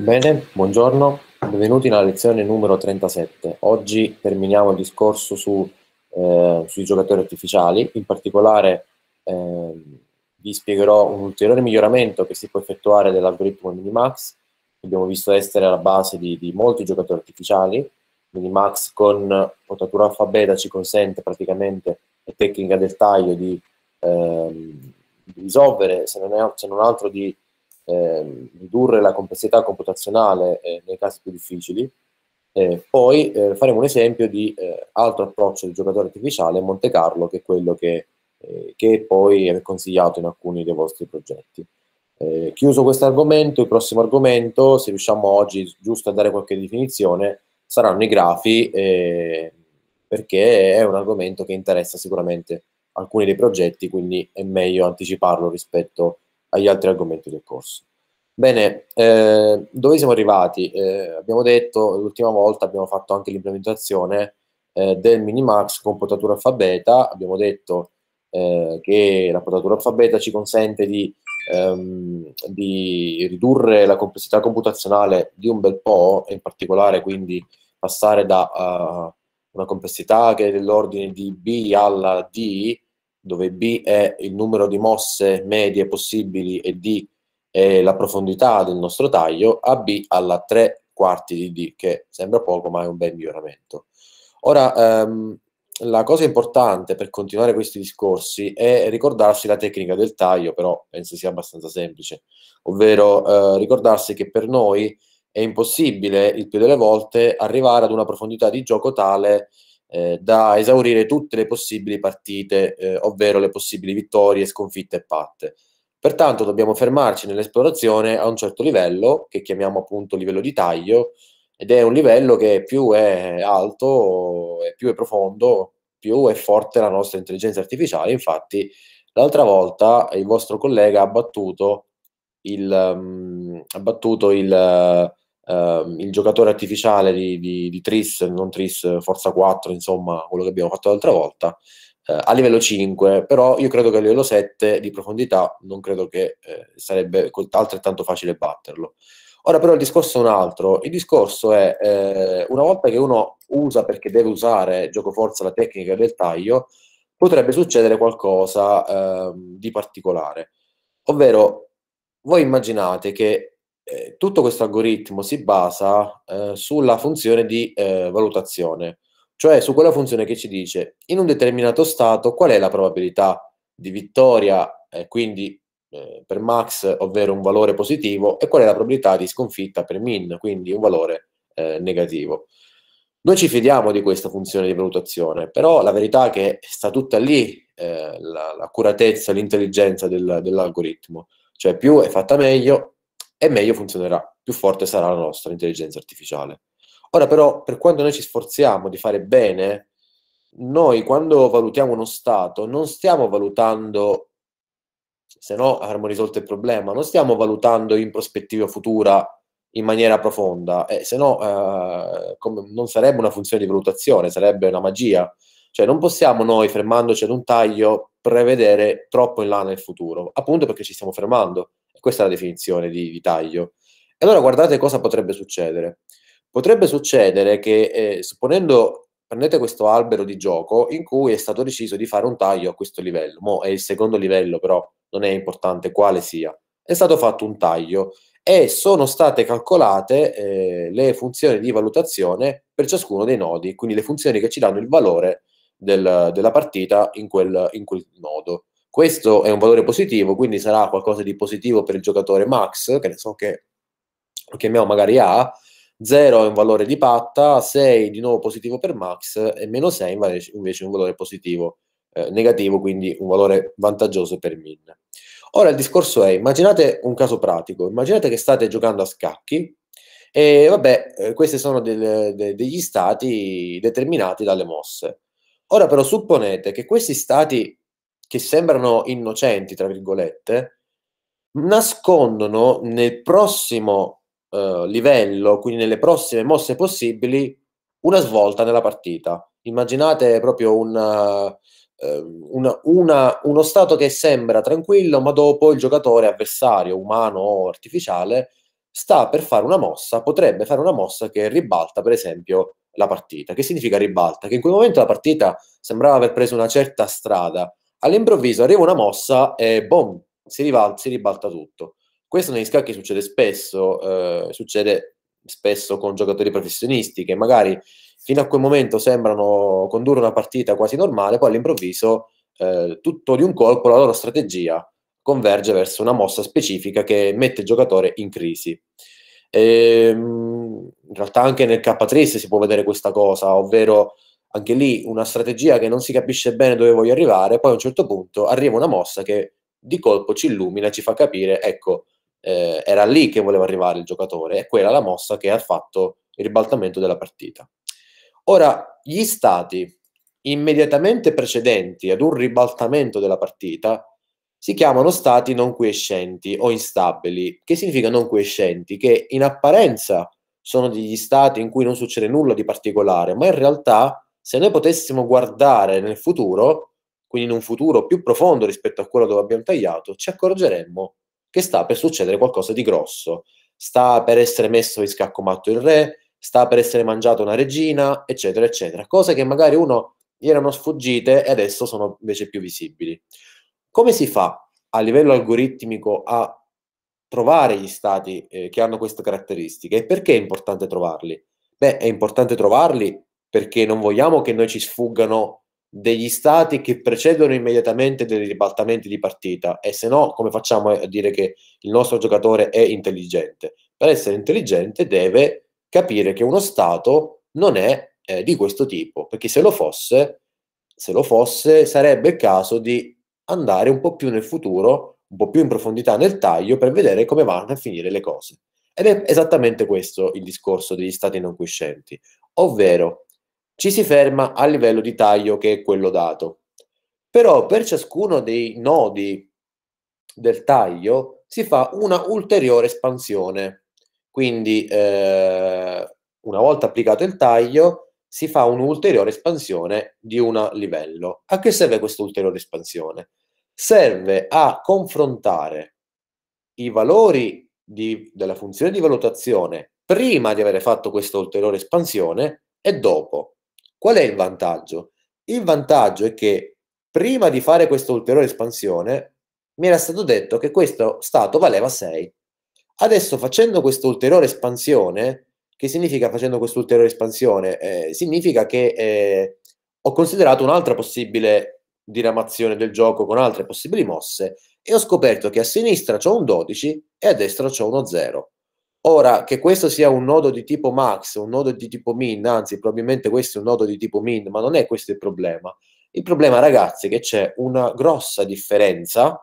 Bene, buongiorno, benvenuti nella lezione numero 37. Oggi terminiamo il discorso su, eh, sui giocatori artificiali, in particolare eh, vi spiegherò un ulteriore miglioramento che si può effettuare dell'algoritmo Minimax, che abbiamo visto essere alla base di, di molti giocatori artificiali. Minimax con potatura alfa-beta ci consente praticamente la tecnica del taglio di, eh, di risolvere, se non, è, se non altro di eh, ridurre la complessità computazionale eh, nei casi più difficili. Eh, poi eh, faremo un esempio di eh, altro approccio di giocatore artificiale, Monte Carlo, che è quello che, eh, che poi è consigliato in alcuni dei vostri progetti. chiuso questo argomento, il prossimo argomento, se riusciamo oggi giusto a dare qualche definizione, saranno i grafi, perché è un argomento che interessa sicuramente alcuni dei progetti, quindi è meglio anticiparlo rispetto a agli altri argomenti del corso. Bene, eh, dove siamo arrivati? Eh, abbiamo detto, l'ultima volta abbiamo fatto anche l'implementazione eh, del Minimax con potatura alfa beta, abbiamo detto eh, che la potatura alfa beta ci consente di, ehm, di ridurre la complessità computazionale di un bel po', in particolare quindi passare da uh, una complessità che è dell'ordine di B alla D, dove B è il numero di mosse medie possibili e D è la profondità del nostro taglio, a B alla 3 quarti di D, che sembra poco ma è un bel miglioramento. Ora, ehm, la cosa importante per continuare questi discorsi è ricordarsi la tecnica del taglio, però penso sia abbastanza semplice, ovvero eh, ricordarsi che per noi è impossibile il più delle volte arrivare ad una profondità di gioco tale eh, da esaurire tutte le possibili partite, eh, ovvero le possibili vittorie, sconfitte e patte. Pertanto dobbiamo fermarci nell'esplorazione a un certo livello, che chiamiamo appunto livello di taglio, ed è un livello che più è alto, più è profondo, più è forte la nostra intelligenza artificiale. Infatti, l'altra volta il vostro collega ha battuto il, um, ha battuto il, Uh, il giocatore artificiale di, di, di, Tris, non Tris, Forza 4, insomma, quello che abbiamo fatto l'altra volta, uh, a livello 5, però io credo che a livello 7 di profondità non credo che eh, sarebbe altrettanto facile batterlo. Ora però il discorso è un altro, il discorso è eh, una volta che uno usa perché deve usare gioco forza la tecnica del taglio, potrebbe succedere qualcosa eh, di particolare. Ovvero, voi immaginate che eh, tutto questo algoritmo si basa eh, sulla funzione di eh, valutazione, cioè su quella funzione che ci dice in un determinato stato qual è la probabilità di vittoria, eh, quindi eh, per max, ovvero un valore positivo, e qual è la probabilità di sconfitta per min, quindi un valore negativo. Noi ci fidiamo di questa funzione di valutazione, però la verità è che sta tutta lì l'accuratezza, l'intelligenza del, dell'algoritmo. Cioè più è fatta meglio, e meglio funzionerà, più forte sarà la nostra intelligenza artificiale. Ora però, per quanto noi ci sforziamo di fare bene, noi quando valutiamo uno stato non stiamo valutando, se no avremmo risolto il problema, non stiamo valutando in prospettiva futura in maniera profonda, eh, se no eh, com- non sarebbe una funzione di valutazione, sarebbe una magia. Cioè non possiamo noi, fermandoci ad un taglio, prevedere troppo in là nel futuro, appunto perché ci stiamo fermando. Questa è la definizione di, di taglio. E allora guardate cosa potrebbe succedere. Potrebbe succedere che, eh, supponendo, prendete questo albero di gioco in cui è stato deciso di fare un taglio a questo livello, Mo è il secondo livello però, non è importante quale sia, è stato fatto un taglio e sono state calcolate eh, le funzioni di valutazione per ciascuno dei nodi, quindi le funzioni che ci danno il valore del, della partita in quel, in quel nodo. Questo è un valore positivo, quindi sarà qualcosa di positivo per il giocatore max, che ne so che lo chiamiamo magari A, 0 è un valore di patta, 6 di nuovo positivo per max e meno 6 invece un valore positivo eh, negativo, quindi un valore vantaggioso per min. Ora il discorso è, immaginate un caso pratico, immaginate che state giocando a scacchi e vabbè, eh, questi sono del, de, degli stati determinati dalle mosse. Ora però supponete che questi stati che sembrano innocenti, tra virgolette, nascondono nel prossimo eh, livello, quindi nelle prossime mosse possibili, una svolta nella partita. Immaginate proprio una, eh, eh, una, una, uno stato che sembra tranquillo, ma dopo il giocatore avversario, umano o artificiale, sta per fare una mossa, potrebbe fare una mossa che ribalta, per esempio, la partita. Che significa ribalta? Che in quel momento la partita sembrava aver preso una certa strada, All'improvviso arriva una mossa e boom, si, rival- si ribalta tutto. Questo negli scacchi succede spesso, eh, succede spesso con giocatori professionisti che magari fino a quel momento sembrano condurre una partita quasi normale, poi all'improvviso eh, tutto di un colpo la loro strategia converge verso una mossa specifica che mette il giocatore in crisi. E, ehm, in realtà anche nel K3 si può vedere questa cosa, ovvero anche lì una strategia che non si capisce bene dove voglio arrivare, poi a un certo punto arriva una mossa che di colpo ci illumina, ci fa capire, ecco, eh, era lì che voleva arrivare il giocatore e quella è la mossa che ha fatto il ribaltamento della partita. Ora, gli stati immediatamente precedenti ad un ribaltamento della partita si chiamano stati non quiescenti o instabili. Che significa non quiescenti? Che in apparenza sono degli stati in cui non succede nulla di particolare, ma in realtà se noi potessimo guardare nel futuro, quindi in un futuro più profondo rispetto a quello dove abbiamo tagliato, ci accorgeremmo che sta per succedere qualcosa di grosso. Sta per essere messo in scacco matto il re, sta per essere mangiata una regina, eccetera, eccetera. Cose che magari uno gli erano sfuggite e adesso sono invece più visibili. Come si fa a livello algoritmico a trovare gli stati eh, che hanno queste caratteristiche e perché è importante trovarli? Beh, è importante trovarli perché non vogliamo che noi ci sfuggano degli stati che precedono immediatamente dei ribaltamenti di partita e se no come facciamo a dire che il nostro giocatore è intelligente? Per essere intelligente deve capire che uno stato non è eh, di questo tipo, perché se lo fosse, se lo fosse sarebbe il caso di andare un po' più nel futuro, un po' più in profondità nel taglio per vedere come vanno a finire le cose. Ed è esattamente questo il discorso degli stati non coscienti, ovvero ci si ferma al livello di taglio che è quello dato. Però per ciascuno dei nodi del taglio si fa una ulteriore espansione. Quindi eh, una volta applicato il taglio si fa un'ulteriore espansione di un livello. A che serve questa ulteriore espansione? Serve a confrontare i valori di, della funzione di valutazione prima di aver fatto questa ulteriore espansione e dopo. Qual è il vantaggio? Il vantaggio è che prima di fare questa ulteriore espansione mi era stato detto che questo stato valeva 6. Adesso facendo questa ulteriore espansione, che significa facendo questa ulteriore espansione? Eh, significa che eh, ho considerato un'altra possibile diramazione del gioco con altre possibili mosse e ho scoperto che a sinistra c'ho un 12 e a destra c'ho uno 0. Ora, che questo sia un nodo di tipo max, un nodo di tipo min, anzi probabilmente questo è un nodo di tipo min, ma non è questo il problema. Il problema, ragazzi, è che c'è una grossa differenza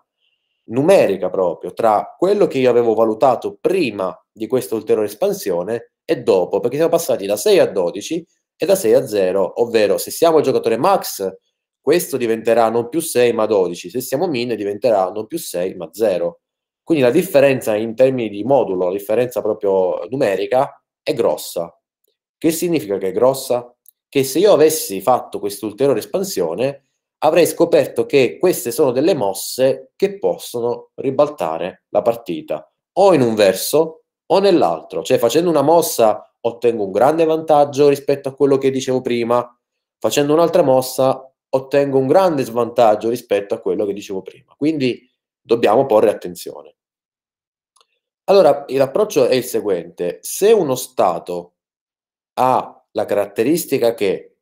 numerica proprio tra quello che io avevo valutato prima di questa ulteriore espansione e dopo, perché siamo passati da 6 a 12 e da 6 a 0, ovvero se siamo il giocatore max, questo diventerà non più 6 ma 12, se siamo min diventerà non più 6 ma 0. Quindi la differenza in termini di modulo, la differenza proprio numerica, è grossa. Che significa che è grossa? Che se io avessi fatto quest'ulteriore espansione, avrei scoperto che queste sono delle mosse che possono ribaltare la partita, o in un verso o nell'altro. Cioè facendo una mossa ottengo un grande vantaggio rispetto a quello che dicevo prima, facendo un'altra mossa ottengo un grande svantaggio rispetto a quello che dicevo prima. Quindi dobbiamo porre attenzione. Allora, l'approccio è il seguente. Se uno Stato ha la caratteristica che,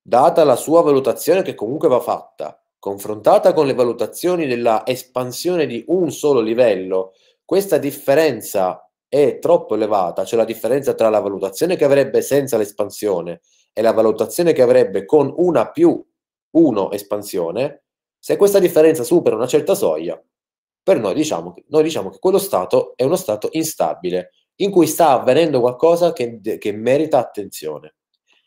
data la sua valutazione che comunque va fatta, confrontata con le valutazioni della espansione di un solo livello, questa differenza è troppo elevata, cioè la differenza tra la valutazione che avrebbe senza l'espansione e la valutazione che avrebbe con una più uno espansione, se questa differenza supera una certa soglia, per noi diciamo, che, noi diciamo che quello stato è uno stato instabile, in cui sta avvenendo qualcosa che, che merita attenzione.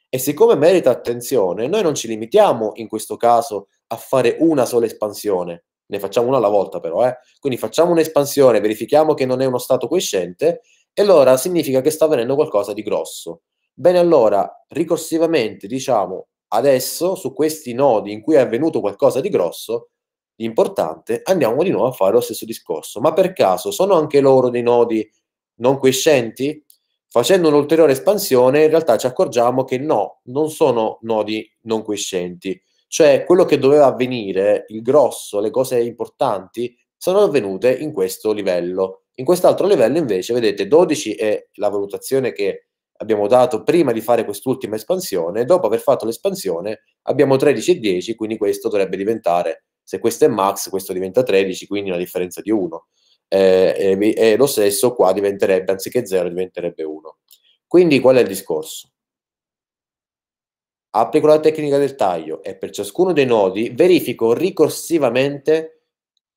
E siccome merita attenzione, noi non ci limitiamo in questo caso a fare una sola espansione, ne facciamo una alla volta però, eh? quindi facciamo un'espansione, verifichiamo che non è uno stato crescente, e allora significa che sta avvenendo qualcosa di grosso. Bene, allora ricorsivamente diciamo adesso su questi nodi in cui è avvenuto qualcosa di grosso, di importante, andiamo di nuovo a fare lo stesso discorso. Ma per caso sono anche loro dei nodi non crescenti? Facendo un'ulteriore espansione, in realtà ci accorgiamo che no, non sono nodi non crescenti. Cioè, quello che doveva avvenire, il grosso, le cose importanti, sono avvenute in questo livello. In quest'altro livello, invece, vedete, 12 è la valutazione che abbiamo dato prima di fare quest'ultima espansione, dopo aver fatto l'espansione abbiamo 13 e 10, quindi questo dovrebbe diventare, se questo è max, questo diventa 13, quindi una differenza di 1. Eh, e, e, lo stesso qua diventerebbe, anziché 0 diventerebbe 1. Quindi qual è il discorso? Applico la tecnica del taglio e per ciascuno dei nodi verifico ricorsivamente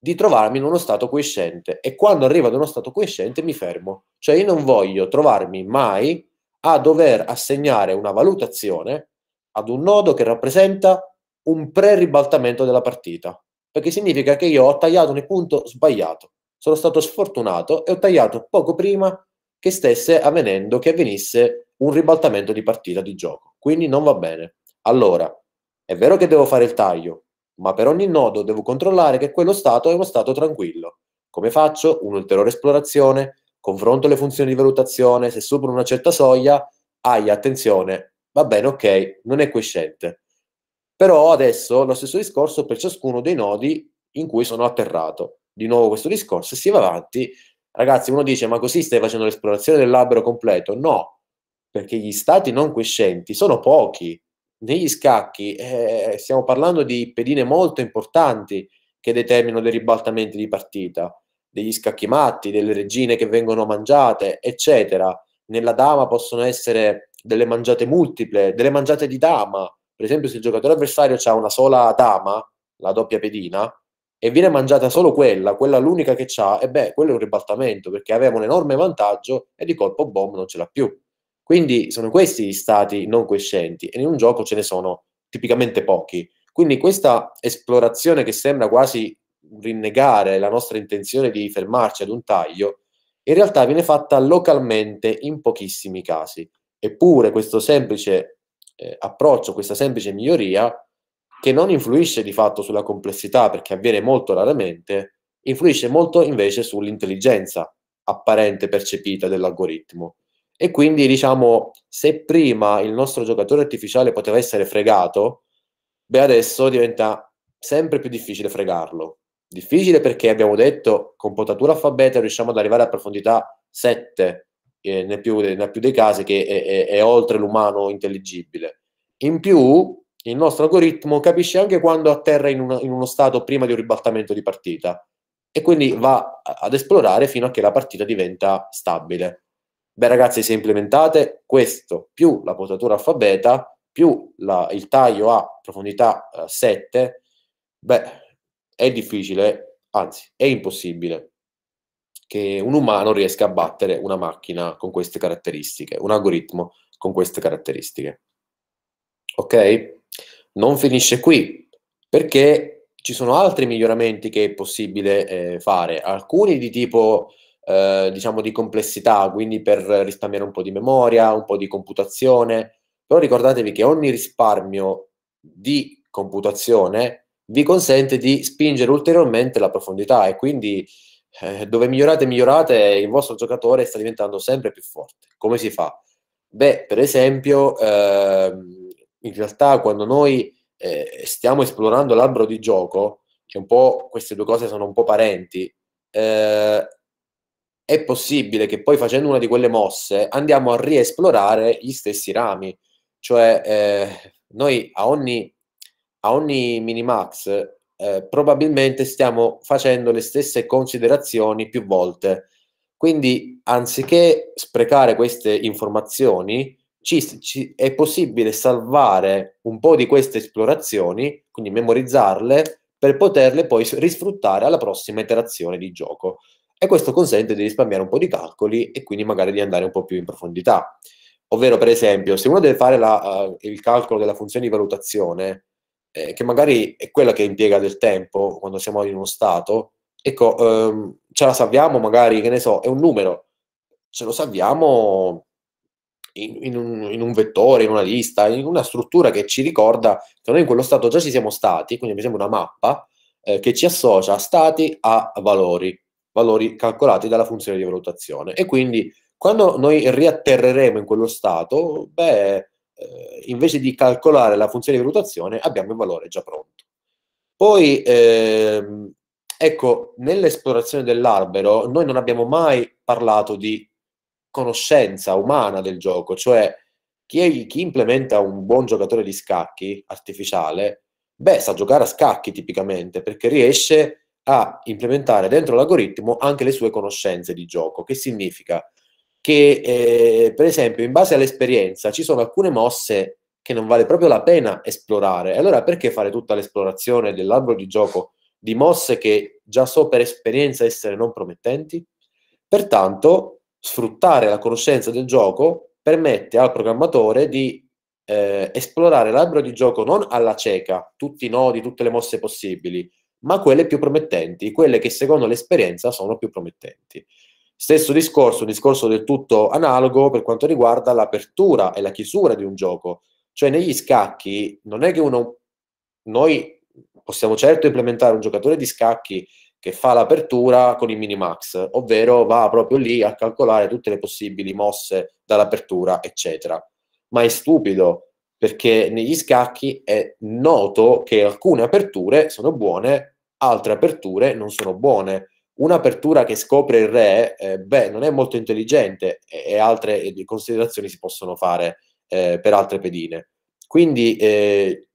di trovarmi in uno stato cosciente e quando arrivo ad uno stato cosciente mi fermo. Cioè io non voglio trovarmi mai a dover assegnare una valutazione ad un nodo che rappresenta un pre-ribaltamento della partita, perché significa che io ho tagliato nel punto sbagliato, sono stato sfortunato e ho tagliato poco prima che stesse avvenendo, che avvenisse un ribaltamento di partita di gioco, quindi non va bene. Allora, è vero che devo fare il taglio, ma per ogni nodo devo controllare che quello stato è uno stato tranquillo. Come faccio? Un'ulteriore esplorazione, confronto le funzioni di valutazione, se superano una certa soglia, aia, attenzione, va bene, ok, non è cosciente. Però adesso lo stesso discorso per ciascuno dei nodi in cui sono atterrato. Di nuovo questo discorso, si va avanti. Ragazzi, uno dice, ma così stai facendo l'esplorazione del dell'albero completo? No, perché gli stati non coscienti sono pochi. Negli scacchi eh, stiamo parlando di pedine molto importanti che determinano dei ribaltamenti di partita degli scacchi matti, delle regine che vengono mangiate, eccetera. Nella dama possono essere delle mangiate multiple, delle mangiate di dama. Per esempio, se il giocatore avversario ha una sola dama, la doppia pedina, e viene mangiata solo quella, quella l'unica che ha, e beh, quello è un ribaltamento perché aveva un enorme vantaggio e di colpo, bomb, non ce l'ha più. Quindi sono questi gli stati non crescenti, e in un gioco ce ne sono tipicamente pochi. Quindi questa esplorazione che sembra quasi rinnegare la nostra intenzione di fermarci ad un taglio, in realtà viene fatta localmente in pochissimi casi. Eppure questo semplice eh, approccio, questa semplice miglioria, che non influisce di fatto sulla complessità perché avviene molto raramente, influisce molto invece sull'intelligenza apparente percepita dell'algoritmo. E quindi diciamo, se prima il nostro giocatore artificiale poteva essere fregato, beh adesso diventa sempre più difficile fregarlo. Difficile perché abbiamo detto con potatura fa beta riusciamo ad arrivare a profondità 7 eh, nel, più, nel, più, dei casi che è, è, è oltre l'umano intelligibile. In più il nostro algoritmo capisce anche quando atterra in, una, in uno stato prima di un ribaltamento di partita e quindi va ad esplorare fino a che la partita diventa stabile. Beh ragazzi, se implementate questo più la potatura alfa beta più la, il taglio a profondità eh, 7, beh, è difficile, anzi è impossibile, che un umano riesca a battere una macchina con queste caratteristiche, un algoritmo con queste caratteristiche. Ok? Non finisce qui, perché ci sono altri miglioramenti che è possibile eh, fare, alcuni di tipo eh, diciamo di complessità, quindi per risparmiare un po' di memoria, un po' di computazione, però ricordatevi che ogni risparmio di computazione vi consente di spingere ulteriormente la profondità e quindi eh, dove migliorate migliorate il vostro giocatore sta diventando sempre più forte. Come si fa? Beh, per esempio, eh, in realtà quando noi eh, stiamo esplorando l'albero di gioco, che un po' queste due cose sono un po' parenti, eh, è possibile che poi facendo una di quelle mosse andiamo a riesplorare gli stessi rami, cioè eh, noi a ogni a ogni minimax eh, probabilmente stiamo facendo le stesse considerazioni più volte. Quindi anziché sprecare queste informazioni, ci, ci, è possibile salvare un po' di queste esplorazioni, quindi memorizzarle, per poterle poi risfruttare alla prossima iterazione di gioco. E questo consente di risparmiare un po' di calcoli e quindi magari di andare un po' più in profondità. Ovvero, per esempio, se uno deve fare la, uh, il calcolo della funzione di valutazione, eh, che magari è quella che impiega del tempo quando siamo in uno stato, ecco, ehm, ce la salviamo magari, che ne so, è un numero, ce lo salviamo in, in, un, in, un, vettore, in una lista, in una struttura che ci ricorda che noi in quello stato già ci siamo stati, quindi mi sembra una mappa eh, che ci associa stati a valori, valori calcolati dalla funzione di valutazione. E quindi quando noi riatterreremo in quello stato, beh, eh, invece di calcolare la funzione di valutazione abbiamo il valore già pronto. Poi, ehm, ecco, nell'esplorazione dell'albero noi non abbiamo mai parlato di conoscenza umana del gioco, cioè chi, chi implementa un buon giocatore di scacchi artificiale, beh, sa giocare a scacchi tipicamente, perché riesce a implementare dentro l'algoritmo anche le sue conoscenze di gioco. Che significa? che eh, per esempio in base all'esperienza ci sono alcune mosse che non vale proprio la pena esplorare. Allora perché fare tutta l'esplorazione dell'albero di gioco di mosse che già so per esperienza essere non promettenti? Pertanto sfruttare la conoscenza del gioco permette al programmatore di eh, esplorare l'albero di gioco non alla cieca, tutti i nodi, tutte le mosse possibili, ma quelle più promettenti, quelle che secondo l'esperienza sono più promettenti. Stesso discorso, discorso del tutto analogo per quanto riguarda l'apertura e la chiusura di un gioco. Cioè negli scacchi non è che uno... Noi possiamo certo implementare un giocatore di scacchi che fa l'apertura con i minimax, ovvero va proprio lì a calcolare tutte le possibili mosse dall'apertura, eccetera. Ma è stupido, perché negli scacchi è noto che alcune aperture sono buone, altre aperture non sono buone un'apertura che scopre il re, eh, beh, non è molto intelligente e, altre eh, considerazioni si possono fare eh, per altre pedine. Quindi eh,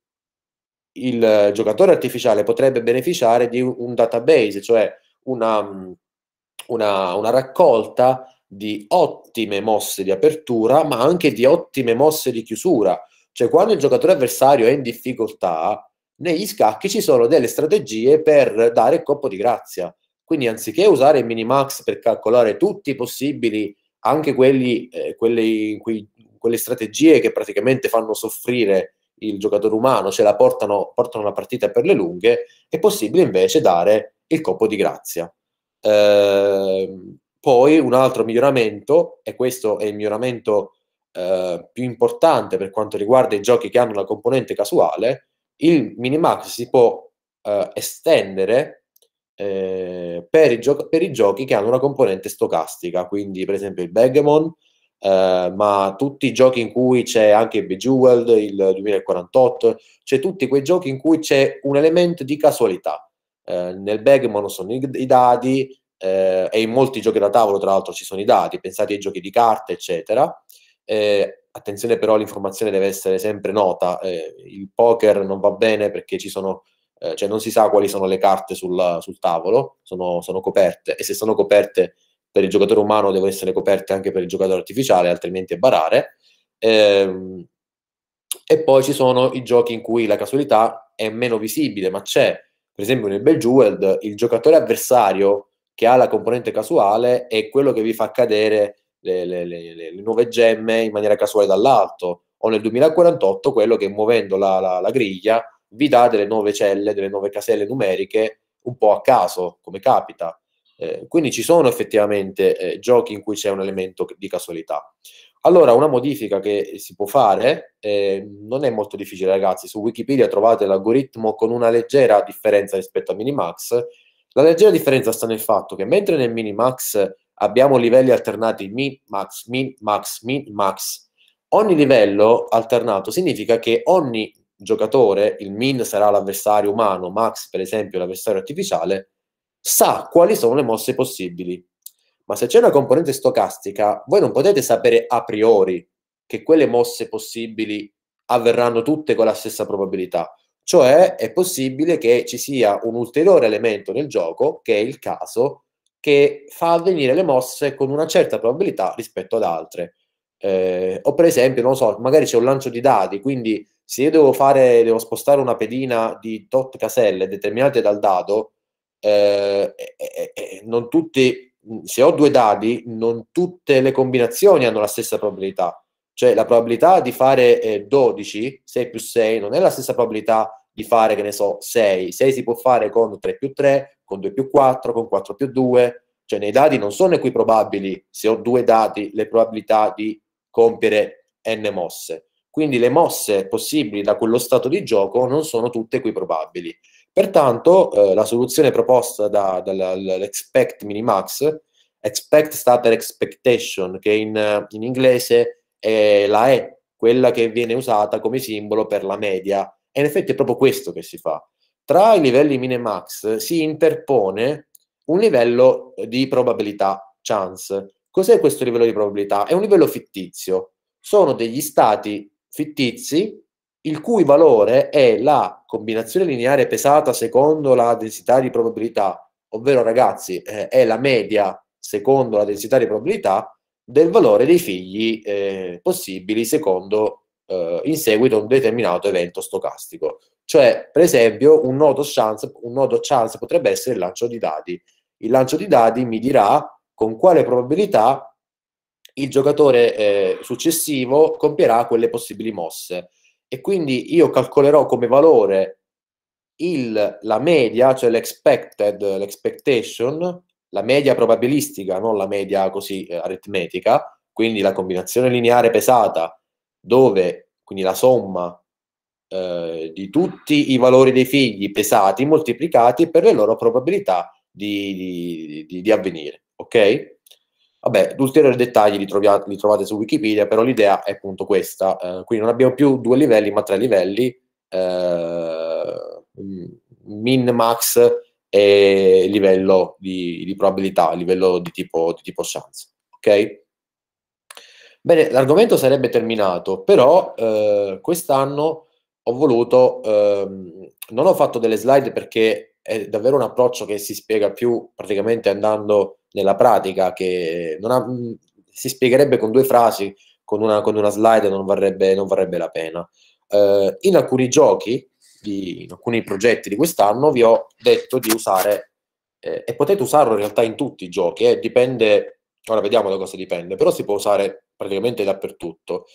il giocatore artificiale potrebbe beneficiare di un, database, cioè una, mm, una, una raccolta di ottime mosse di apertura, ma anche di ottime mosse di chiusura. Cioè, quando il giocatore avversario è in difficoltà, negli scacchi ci sono delle strategie per dare il colpo di grazia quindi anziché usare Minimax per calcolare tutti i possibili, anche quelli, eh, quelli, cui, quelle strategie che praticamente fanno soffrire il giocatore umano, cioè la portano, portano la partita per le lunghe, è possibile invece dare il colpo di grazia. Eh, poi un altro miglioramento, e questo è il miglioramento eh, più importante per quanto riguarda i giochi che hanno la componente casuale, il minimax si può eh, estendere eh, per, i gio- per, i giochi che hanno una componente stocastica, quindi per esempio il Begemon, eh, ma tutti i giochi in cui c'è anche il Bejeweled, il 2048, cioè tutti quei giochi in cui c'è un elemento di casualità. Eh, nel Begemon sono i, i dadi, eh, e in molti giochi da tavolo, tra l'altro, ci sono i dati, pensate ai giochi di carte, eccetera. Eh, attenzione però, l'informazione deve essere sempre nota. Eh, il poker non va bene perché ci sono eh, cioè non si sa quali sono le carte sul, sul tavolo, sono, sono, coperte e se sono coperte per il giocatore umano devono essere coperte anche per il giocatore artificiale, altrimenti è barare. Eh, e poi ci sono i giochi in cui la casualità è meno visibile, ma c'è, per esempio nel Bejeweled, il giocatore avversario che ha la componente casuale è quello che vi fa cadere le, le, le, le nuove gemme in maniera casuale dall'alto, o nel 2048 quello che muovendo la, la, la griglia vi dà delle nuove celle, delle nuove caselle numeriche un po' a caso, come capita. Eh, quindi ci sono effettivamente eh, giochi in cui c'è un elemento di casualità. Allora, una modifica che si può fare eh, non è molto difficile, ragazzi. Su Wikipedia trovate l'algoritmo con una leggera differenza rispetto a Minimax. La leggera differenza sta nel fatto che mentre nel Minimax abbiamo livelli alternati min, max, min, max, min, max, ogni livello alternato significa che ogni giocatore, il min sarà l'avversario umano, Max per esempio l'avversario artificiale, sa quali sono le mosse possibili. Ma se c'è una componente stocastica, voi non potete sapere a priori che quelle mosse possibili avverranno tutte con la stessa probabilità. Cioè è possibile che ci sia un ulteriore elemento nel gioco, che è il caso, che fa avvenire le mosse con una certa probabilità rispetto ad altre. Eh, o per esempio, non so, magari c'è un lancio di dati, quindi se io devo, fare, devo spostare una pedina di tot caselle determinate dal dado, eh, eh, non tutti, se ho due dadi, non tutte le combinazioni hanno la stessa probabilità. Cioè la probabilità di fare 12, eh, 6 più 6, non è la stessa probabilità di fare, che ne so, 6. 6 si può fare con 3 più 3, con 2 più 4, con 4 più 2. Cioè nei dadi non sono equiprobabili, se ho due dati, le probabilità di compiere n mosse. Quindi le mosse possibili da quello stato di gioco non sono tutte qui probabili. Pertanto eh, la soluzione proposta dall'expect minimax, expect starter expectation, che in, in inglese è la E, quella che viene usata come simbolo per la media, e in effetti è proprio questo che si fa. Tra i livelli min max si interpone un livello di probabilità, chance, Cos'è questo livello di probabilità? È un livello fittizio. Sono degli stati fittizi il cui valore è la combinazione lineare pesata secondo la densità di probabilità, ovvero ragazzi eh, è la media secondo la densità di probabilità del valore dei figli eh, possibili secondo eh, in seguito a un determinato evento stocastico. Cioè, per esempio, un nodo, chance, un nodo chance potrebbe essere il lancio di dadi. Il lancio di dadi mi dirà con quale probabilità il giocatore eh, successivo compierà quelle possibili mosse. E quindi io calcolerò come valore il, la media, cioè l'expected, l'expectation, la media probabilistica, non la media così eh, aritmetica, quindi la combinazione lineare pesata, dove quindi la somma eh, di tutti i valori dei figli pesati moltiplicati per le loro probabilità di, di, di, di avvenire ok? Vabbè, ulteriori dettagli li, troviate, li, trovate su Wikipedia, però l'idea è appunto questa. Eh, quindi non abbiamo più due livelli, ma tre livelli, eh, mm, min, max e livello di, di probabilità, livello di tipo, di tipo chance, ok? Bene, l'argomento sarebbe terminato, però eh, quest'anno ho voluto, ehm, non ho fatto delle slide perché è davvero un approccio che si spiega più praticamente andando nella pratica, che ha, mm, si spiegherebbe con due frasi, con una, con una slide non varrebbe, non varrebbe, la pena. Eh, in alcuni giochi, di, in alcuni progetti di quest'anno, vi ho detto di usare, eh, e potete usarlo in realtà in tutti i giochi, eh, dipende, ora vediamo da cosa dipende, però si può usare praticamente dappertutto.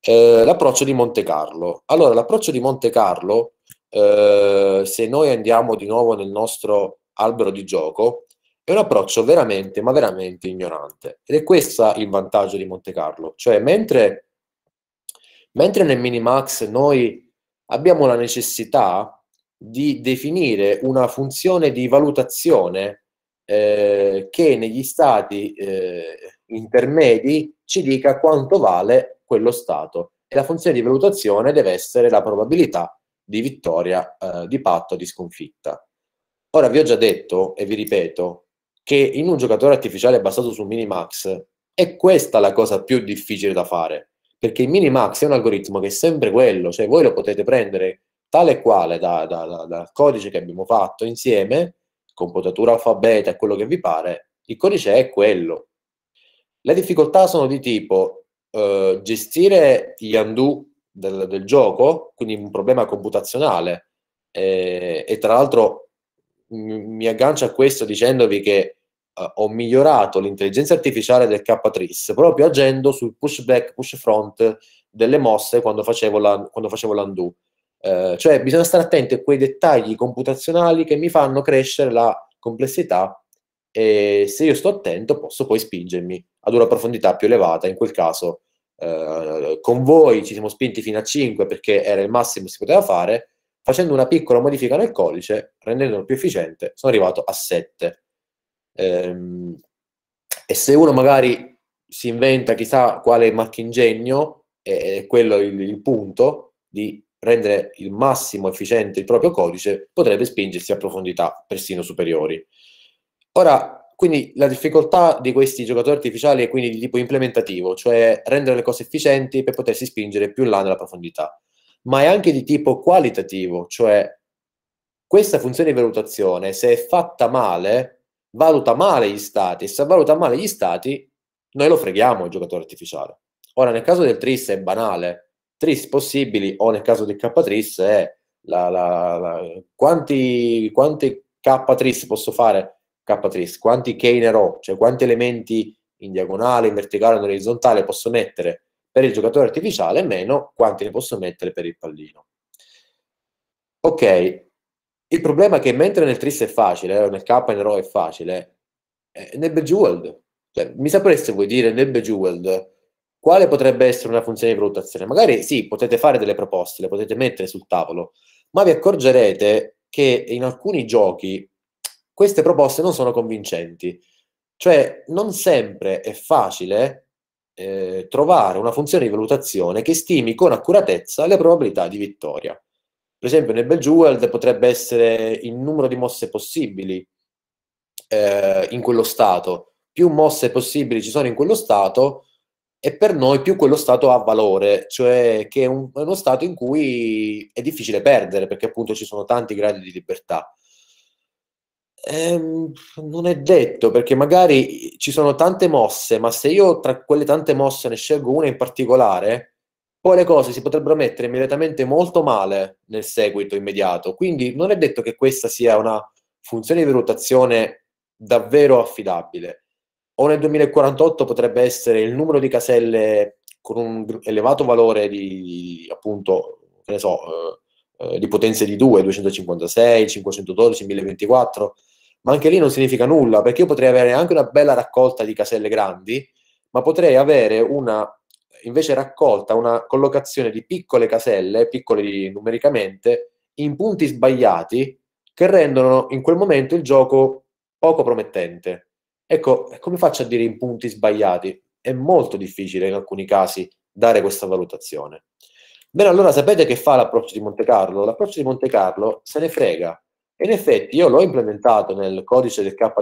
Eh, l'approccio di Monte Carlo. Allora, l'approccio di Monte Carlo Ehm, se noi andiamo di nuovo nel nostro albero di gioco, è un approccio veramente, ma veramente ignorante. Ed è questo il vantaggio di Monte Carlo. Cioè, mentre, mentre nel Minimax noi abbiamo la necessità di definire una funzione di valutazione eh, che negli stati eh, intermedi ci dica quanto vale quello stato. E la funzione di valutazione deve essere la probabilità di vittoria, eh, di patto, di sconfitta. Ora vi ho già detto e vi ripeto che in un giocatore artificiale basato su minimax è questa la cosa più difficile da fare, perché il minimax è un algoritmo che è sempre quello, cioè voi lo potete prendere tale e quale da, da, da, dal codice che abbiamo fatto insieme, computatura alfabeta quello che vi pare, il codice è quello. Le difficoltà sono di tipo eh, gestire gli undo del, del gioco, quindi un problema computazionale. Eh, e tra l'altro m- mi aggancio a questo dicendovi che eh, ho migliorato l'intelligenza artificiale del K-Tris proprio agendo sul pushback, push front delle mosse quando facevo, la, quando facevo l'undo. Eh, cioè bisogna stare attenti a quei dettagli computazionali che mi fanno crescere la complessità e se io sto attento posso poi spingermi ad una profondità più elevata, in quel caso eh, con voi ci siamo spinti fino a 5 perché era il massimo che si poteva fare, facendo una piccola modifica nel codice, rendendolo più efficiente, sono arrivato a 7. Ehm, e se uno magari si inventa chissà quale marchingegno, eh, è quello il, il punto di rendere il massimo efficiente il proprio codice, potrebbe spingersi a profondità persino superiori. Ora, quindi la difficoltà di questi giocatori artificiali è quindi di tipo implementativo, cioè rendere le cose efficienti per potersi spingere più in là nella profondità, ma è anche di tipo qualitativo, cioè questa funzione di valutazione, se è fatta male, valuta male gli stati, e se valuta male gli stati, noi lo freghiamo il giocatore artificiale. Ora, nel caso del Tris è banale, Tris possibili, o nel caso del K-Tris è la, la, la, quanti, quanti K-Tris posso fare K3, quanti Keiner ho, cioè quanti elementi in diagonale, in verticale, in orizzontale posso mettere per il giocatore artificiale, meno quanti ne posso mettere per il pallino. Ok, il problema è che mentre nel Tris è facile, eh, o nel K in Raw è facile, eh, nel Bejeweled, cioè, mi sapreste voi dire nel Bejeweled quale potrebbe essere una funzione di valutazione? Magari sì, potete fare delle proposte, le potete mettere sul tavolo, ma vi accorgerete che in alcuni giochi queste proposte non sono convincenti. Cioè, non sempre è facile eh, trovare una funzione di valutazione che stimi con accuratezza le probabilità di vittoria. Per esempio, nel Bejeweled potrebbe essere il numero di mosse possibili eh, in quello stato. Più mosse possibili ci sono in quello stato, e per noi più quello stato ha valore, cioè che è, un, è uno stato in cui è difficile perdere perché appunto ci sono tanti gradi di libertà. Eh, non è detto perché magari ci sono tante mosse, ma se io tra quelle tante mosse ne scelgo una in particolare, poi le cose si potrebbero mettere immediatamente molto male nel seguito immediato. Quindi non è detto che questa sia una funzione di valutazione davvero affidabile. O nel 2048 potrebbe essere il numero di caselle con un elevato valore di appunto, che ne so, eh, eh di potenze di 2, 256, 512, 1024, ma anche lì non significa nulla, perché io potrei avere anche una bella raccolta di caselle grandi, ma potrei avere una invece raccolta, una collocazione di piccole caselle, piccole numericamente, in punti sbagliati che rendono in quel momento il gioco poco promettente. Ecco, come faccio a dire in punti sbagliati? È molto difficile in alcuni casi dare questa valutazione. Bene, allora sapete che fa l'approccio di Monte Carlo? L'approccio di Monte Carlo se ne frega in effetti io l'ho implementato nel codice del k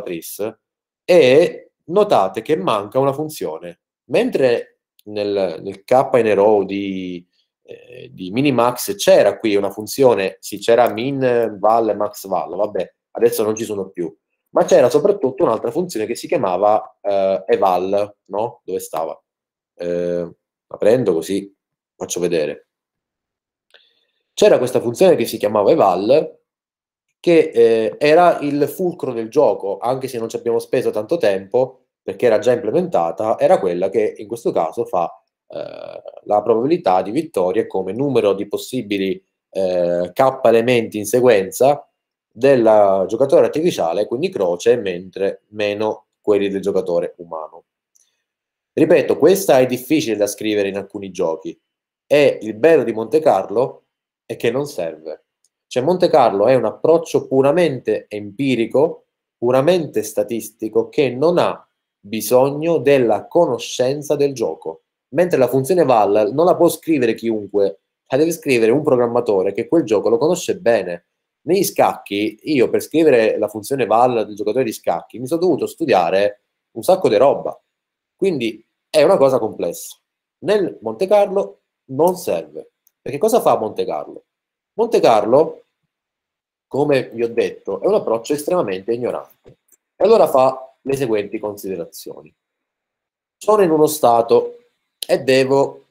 e notate che manca una funzione. Mentre nel, nel K-NRO di, eh, di Minimax c'era qui una funzione, sì c'era min val, max val, vabbè, adesso non ci sono più, ma c'era soprattutto un'altra funzione che si chiamava eh, eval, no? Dove stava? Eh, la prendo così, faccio vedere. C'era questa funzione che si chiamava eval che eh, era il fulcro del gioco, anche se non ci abbiamo speso tanto tempo, perché era già implementata, era quella che in questo caso fa eh, la probabilità di vittoria come numero di possibili eh, K elementi in sequenza del giocatore artificiale, quindi croce, mentre meno quelli del giocatore umano. Ripeto, questa è difficile da scrivere in alcuni giochi e il bello di Monte Carlo è che non serve cioè Monte Carlo è un approccio puramente empirico, puramente statistico, che non ha bisogno della conoscenza del gioco. Mentre la funzione VAL non la può scrivere chiunque, la deve scrivere un programmatore che quel gioco lo conosce bene. Negli scacchi, io per scrivere la funzione VAL del giocatore di scacchi mi sono dovuto studiare un sacco di roba. Quindi è una cosa complessa. Nel Monte Carlo non serve. Perché cosa fa Monte Carlo? Monte Carlo come vi ho detto, è un approccio estremamente ignorante. E allora fa le seguenti considerazioni. Sono in uno stato e devo,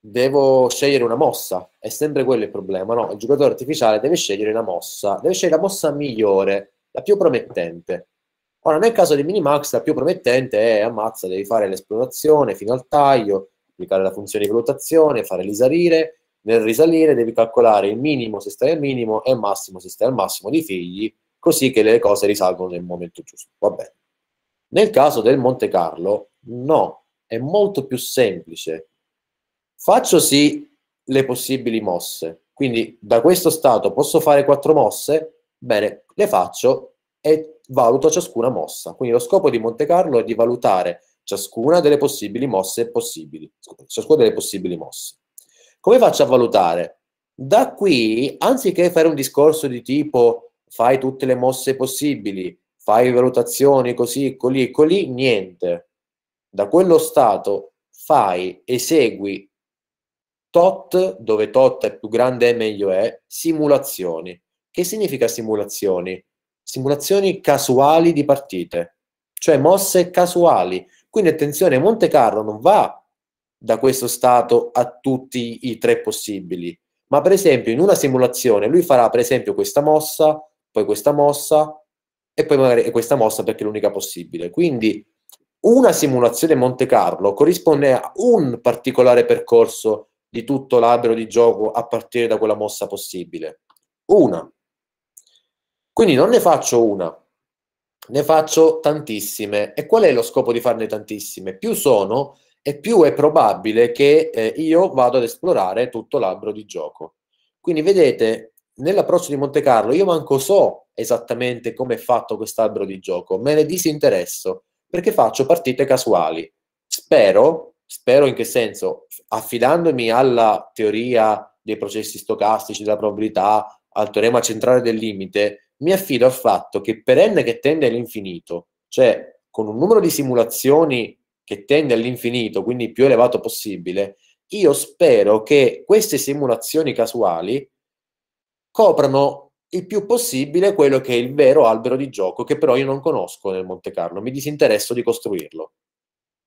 devo scegliere una mossa. È sempre quello il problema, no? Il giocatore artificiale deve scegliere una mossa, deve scegliere la mossa migliore, la più promettente. Ora, nel caso di Minimax, la più promettente è ammazza, devi fare l'esplorazione fino al taglio, applicare la funzione di valutazione, fare risalire, nel risalire devi calcolare il minimo se stai al minimo e il massimo se stai al massimo di figli, così che le cose risalgono nel momento giusto. Va bene. Nel caso del Monte Carlo, no, è molto più semplice. Faccio sì le possibili mosse, quindi da questo stato posso fare quattro mosse? Bene, le faccio e valuto ciascuna mossa. Quindi lo scopo di Monte Carlo è di valutare ciascuna delle possibili mosse possibili, ciascuna delle possibili mosse. Come faccio a valutare? Da qui, anziché fare un discorso di tipo fai tutte le mosse possibili, fai valutazioni così, colì, colì, niente. Da quello stato fai, esegui tot, dove tot è più grande e meglio è, simulazioni. Che significa simulazioni? Simulazioni casuali di partite, cioè mosse casuali. Quindi attenzione, Monte Carlo non va da questo stato a tutti i tre possibili. Ma per esempio in una simulazione lui farà per esempio questa mossa, poi questa mossa e poi magari questa mossa perché è l'unica possibile. Quindi una simulazione Monte Carlo corrisponde a un particolare percorso di tutto l'albero di gioco a partire da quella mossa possibile. Una. Quindi non ne faccio una, ne faccio tantissime. E qual è lo scopo di farne tantissime? Più sono, e più è probabile che eh, io vado ad esplorare tutto l'albero di gioco. Quindi vedete, nell'approccio di Monte Carlo io manco so esattamente come è fatto quest'albero di gioco, me ne disinteresso perché faccio partite casuali. Spero, spero in che senso? Affidandomi alla teoria dei processi stocastici della probabilità, al teorema centrale del limite, mi affido al fatto che per n che tende all'infinito, cioè con un numero di simulazioni che tende all'infinito, quindi più elevato possibile, io spero che queste simulazioni casuali coprano il più possibile quello che è il vero albero di gioco, che però io non conosco nel Monte Carlo, mi disinteresso di costruirlo.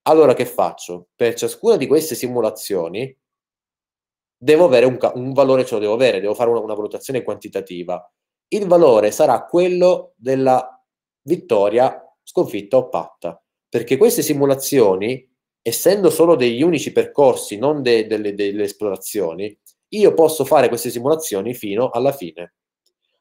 Allora che faccio? Per ciascuna di queste simulazioni devo avere un, ca- un valore, ce lo devo avere, devo fare una, una valutazione quantitativa. Il valore sarà quello della vittoria, sconfitta o patta perché queste simulazioni, essendo solo degli unici percorsi, non de- delle, delle esplorazioni, io posso fare queste simulazioni fino alla fine.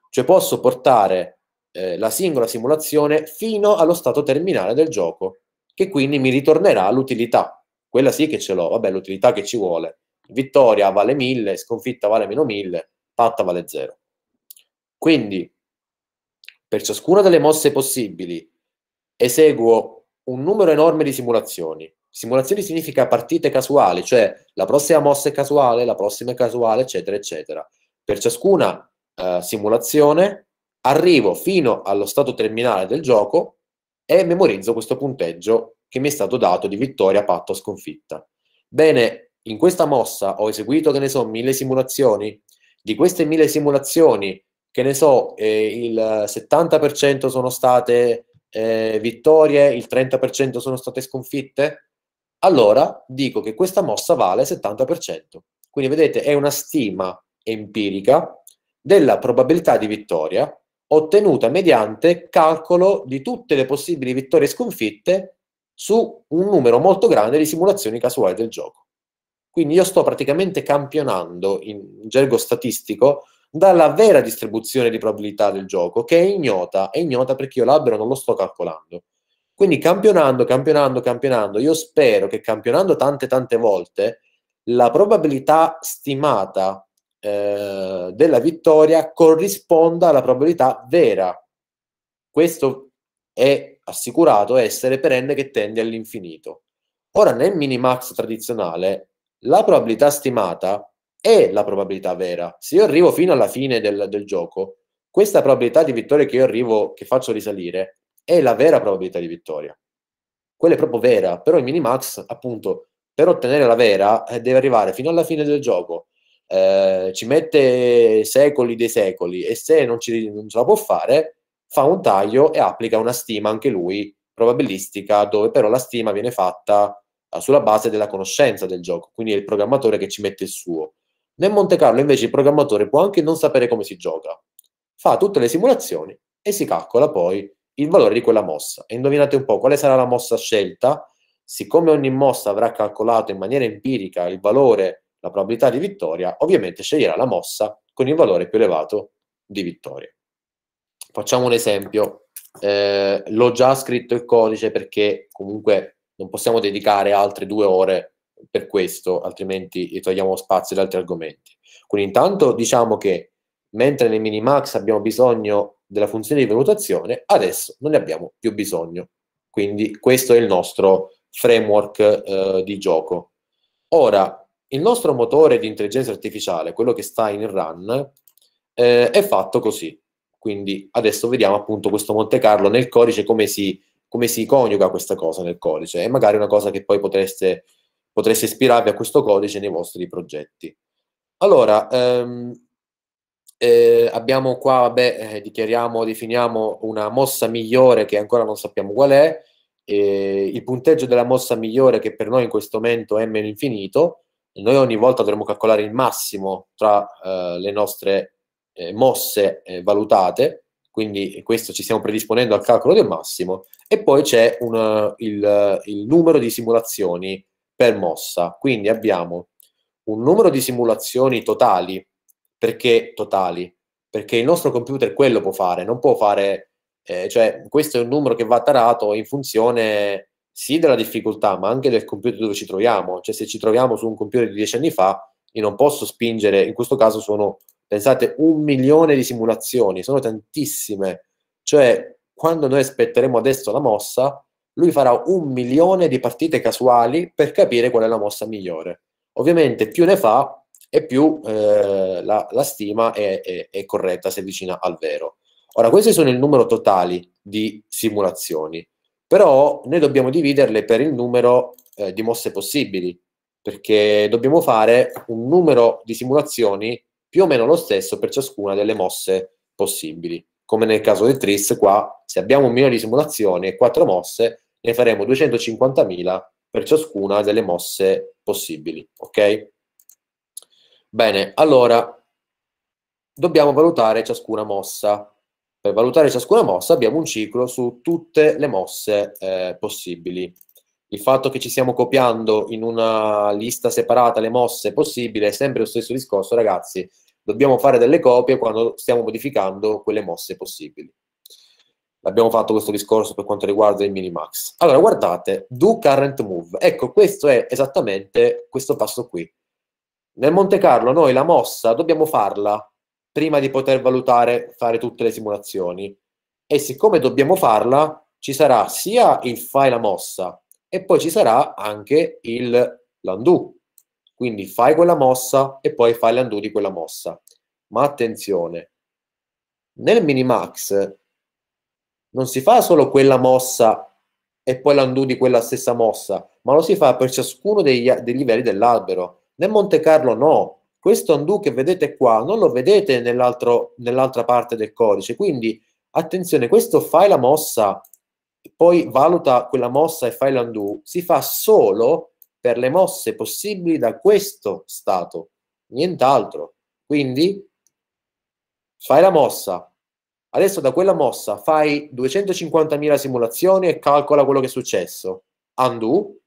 Cioè posso portare eh, la singola simulazione fino allo stato terminale del gioco, che quindi mi ritornerà l'utilità. Quella sì che ce l'ho, vabbè, l'utilità che ci vuole. Vittoria vale 1000, sconfitta vale meno 1000, patta vale 0. Quindi, per ciascuna delle mosse possibili, eseguo un numero enorme di simulazioni. Simulazioni significa partite casuali, cioè la prossima mossa è casuale, la prossima è casuale, eccetera, eccetera. Per ciascuna eh, simulazione arrivo fino allo stato terminale del gioco e memorizzo questo punteggio che mi è stato dato di vittoria, patto, sconfitta. Bene, in questa mossa ho eseguito, che ne so, mille simulazioni. Di queste mille simulazioni, che ne so, eh, il 70% sono state eh, vittorie, il 30% sono state sconfitte, allora dico che questa mossa vale 70%. Quindi vedete, è una stima empirica della probabilità di vittoria ottenuta mediante calcolo di tutte le possibili vittorie sconfitte su un numero molto grande di simulazioni casuali del gioco. Quindi io sto praticamente campionando in gergo statistico dalla vera distribuzione di probabilità del gioco, che è ignota, è ignota perché io l'albero non lo sto calcolando. Quindi campionando, campionando, campionando, io spero che campionando tante tante volte la probabilità stimata eh, della vittoria corrisponda alla probabilità vera. Questo è assicurato essere perenne che tende all'infinito. Ora nel minimax tradizionale la probabilità stimata è la probabilità vera. Se io arrivo fino alla fine del, del gioco, questa probabilità di vittoria che io arrivo, che faccio risalire, è la vera probabilità di vittoria. Quella è proprio vera, però il minimax, appunto, per ottenere la vera, eh, deve arrivare fino alla fine del gioco. Eh, ci mette secoli dei secoli e se non, ci, non ce la può fare, fa un taglio e applica una stima anche lui probabilistica, dove però la stima viene fatta eh, sulla base della conoscenza del gioco, quindi è il programmatore che ci mette il suo. Nel Monte Carlo invece il programmatore può anche non sapere come si gioca. Fa tutte le simulazioni e si calcola poi il valore di quella mossa. E indovinate un po' quale sarà la mossa scelta? Siccome ogni mossa avrà calcolato in maniera empirica il valore, la probabilità di vittoria, ovviamente sceglierà la mossa con il valore più elevato di vittoria. Facciamo un esempio. Eh, l'ho già scritto il codice perché comunque non possiamo dedicare altre due ore per questo, altrimenti togliamo spazio ad altri argomenti. Quindi intanto diciamo che mentre nei minimax abbiamo bisogno della funzione di valutazione, adesso non ne abbiamo più bisogno. Quindi questo è il nostro framework eh, di gioco. Ora, il nostro motore di intelligenza artificiale, quello che sta in run, eh, è fatto così. Quindi adesso vediamo appunto questo Monte Carlo nel codice, come si, come si coniuga questa cosa nel codice. È magari una cosa che poi potreste potreste ispirarvi a questo codice nei vostri progetti. Allora, ehm, eh, abbiamo qua, vabbè, eh, dichiariamo, definiamo una mossa migliore che ancora non sappiamo qual è, eh, il punteggio della mossa migliore che per noi in questo momento è meno infinito, noi ogni volta dovremo calcolare il massimo tra eh, le nostre eh, mosse eh, valutate, quindi questo ci stiamo predisponendo al calcolo del massimo, e poi c'è un, il, il numero di simulazioni per mossa. Quindi abbiamo un numero di simulazioni totali, perché totali? Perché il nostro computer quello può fare, non può fare, eh, cioè questo è un numero che va tarato in funzione sì della difficoltà, ma anche del computer dove ci troviamo, cioè se ci troviamo su un computer di dieci anni fa, io non posso spingere, in questo caso sono, pensate, un milione di simulazioni, sono tantissime, cioè quando noi aspetteremo adesso la mossa, lui farà un milione di partite casuali per capire qual è la mossa migliore. Ovviamente più ne fa e più eh, la, la, stima è, è, è corretta, si avvicina al vero. Ora, questi sono il numero totali di simulazioni, però noi dobbiamo dividerle per il numero eh, di mosse possibili, perché dobbiamo fare un numero di simulazioni più o meno lo stesso per ciascuna delle mosse possibili. Come nel caso del Tris, qua, se abbiamo un milione di simulazioni e quattro mosse, ne faremo 250.000 per ciascuna delle mosse possibili, ok? Bene, allora dobbiamo valutare ciascuna mossa. Per valutare ciascuna mossa abbiamo un ciclo su tutte le mosse eh, possibili. Il fatto che ci stiamo copiando in una lista separata le mosse possibili è sempre lo stesso discorso, ragazzi. Dobbiamo fare delle copie quando stiamo modificando quelle mosse possibili. Abbiamo fatto questo discorso per quanto riguarda il minimax. Allora, guardate, do current move. Ecco, questo è esattamente questo passo qui. Nel Monte Carlo noi la mossa dobbiamo farla prima di poter valutare, fare tutte le simulazioni. E siccome dobbiamo farla, ci sarà sia il fai la mossa e poi ci sarà anche il l'undo. Quindi fai quella mossa e poi fai l'undo di quella mossa. Ma attenzione, nel minimax non si fa solo quella mossa e poi l'andù di quella stessa mossa, ma lo si fa per ciascuno degli, dei livelli dell'albero. Nel Monte Carlo no, questo andù che vedete qua non lo vedete nell'altro, nell'altra parte del codice, quindi attenzione, questo fai la mossa, poi valuta quella mossa e fai l'andù, si fa solo per le mosse possibili da questo stato, nient'altro. Quindi fai la mossa, Adesso da quella mossa fai 250.000 simulazioni e calcola quello che è successo. Undo,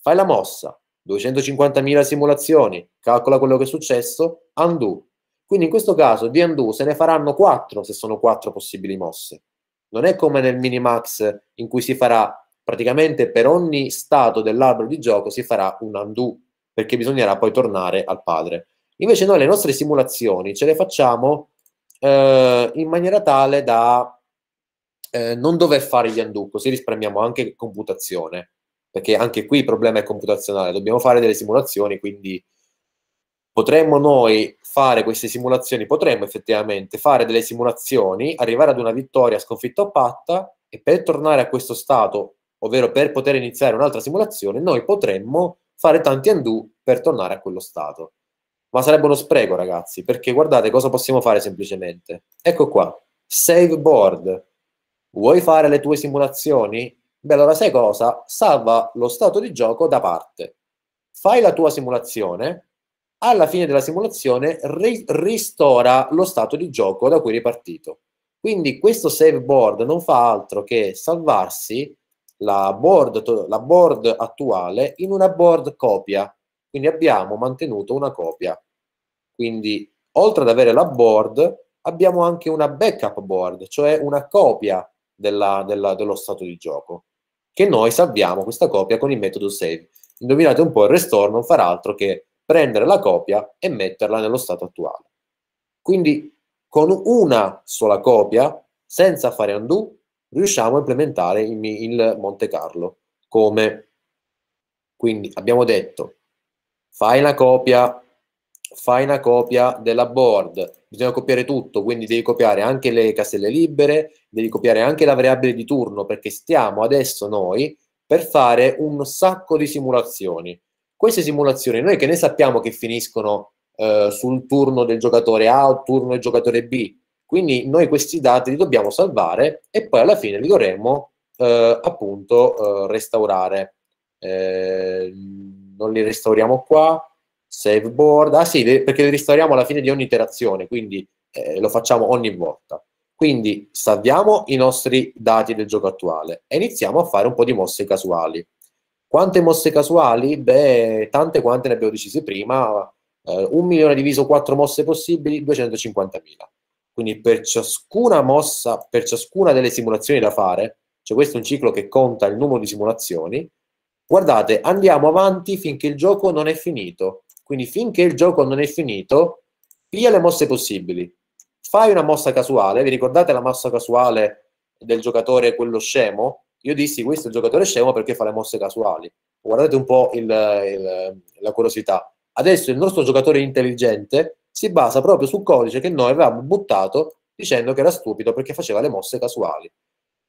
fai la mossa, 250.000 simulazioni, calcola quello che è successo, undo. Quindi in questo caso di undo se ne faranno 4 se sono 4 possibili mosse. Non è come nel minimax in cui si farà praticamente per ogni stato dell'albero di gioco si farà un undo perché bisognerà poi tornare al padre. Invece noi le nostre simulazioni ce le facciamo eh, in maniera tale da eh, non dover fare gli undo, così risparmiamo anche computazione, perché anche qui il problema è computazionale, dobbiamo fare delle simulazioni, quindi potremmo noi fare queste simulazioni, potremmo effettivamente fare delle simulazioni, arrivare ad una vittoria sconfitta o patta e per tornare a questo stato, ovvero per poter iniziare un'altra simulazione, noi potremmo fare tanti undo per tornare a quello stato ma sarebbe uno spreco, ragazzi, perché guardate cosa possiamo fare semplicemente. Ecco qua, save board. Vuoi fare le tue simulazioni? Beh, allora sai cosa? Salva lo stato di gioco da parte. Fai la tua simulazione, alla fine della simulazione ri- ristora lo stato di gioco da cui è ripartito Quindi questo save board non fa altro che salvarsi la board, la board attuale in una board copia quindi abbiamo mantenuto una copia. Quindi oltre ad avere la board, abbiamo anche una backup board, cioè una copia della, della, dello stato di gioco, che noi salviamo questa copia con il metodo save. Indovinate un po', il restore non farà altro che prendere la copia e metterla nello stato attuale. Quindi con una sola copia, senza fare undo, riusciamo a implementare il, il Monte Carlo come quindi abbiamo detto fai una copia, fai una copia della board, bisogna copiare tutto, quindi devi copiare anche le caselle libere, devi copiare anche la variabile di turno, perché stiamo adesso noi per fare un sacco di simulazioni. Queste simulazioni, noi che ne sappiamo che finiscono eh, sul turno del giocatore A o turno del giocatore B, quindi noi questi dati li dobbiamo salvare e poi alla fine li dovremo eh, appunto eh, restaurare. Eh, non li restauriamo qua, save board, ah sì, perché li restauriamo alla fine di ogni interazione, quindi eh, lo facciamo ogni volta. Quindi salviamo i nostri dati del gioco attuale e iniziamo a fare un po' di mosse casuali. Quante mosse casuali? Beh, tante quante ne abbiamo decise prima, eh, un milione diviso quattro mosse possibili, 250.000. Quindi per ciascuna mossa, per ciascuna delle simulazioni da fare, cioè questo è un ciclo che conta il numero di simulazioni, guardate, andiamo avanti finché il gioco non è finito. Quindi finché il gioco non è finito, piglia le mosse possibili. Fai una mossa casuale, vi ricordate la mossa casuale del giocatore, quello scemo? Io dissi questo è il giocatore scemo perché fa le mosse casuali. Guardate un po' il, il, la curiosità. Adesso il nostro giocatore intelligente si basa proprio sul codice che noi avevamo buttato dicendo che era stupido perché faceva le mosse casuali.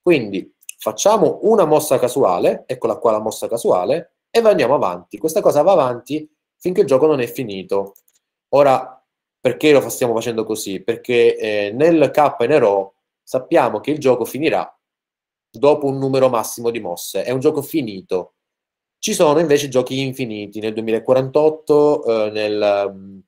Quindi facciamo una mossa casuale, eccola qua la mossa casuale, e andiamo avanti. Questa cosa va avanti finché il gioco non è finito. Ora, perché lo stiamo facendo così? Perché eh, nel K e nel sappiamo che il gioco finirà dopo un numero massimo di mosse, è un gioco finito. Ci sono invece giochi infiniti, nel 2048, eh, nel, mm,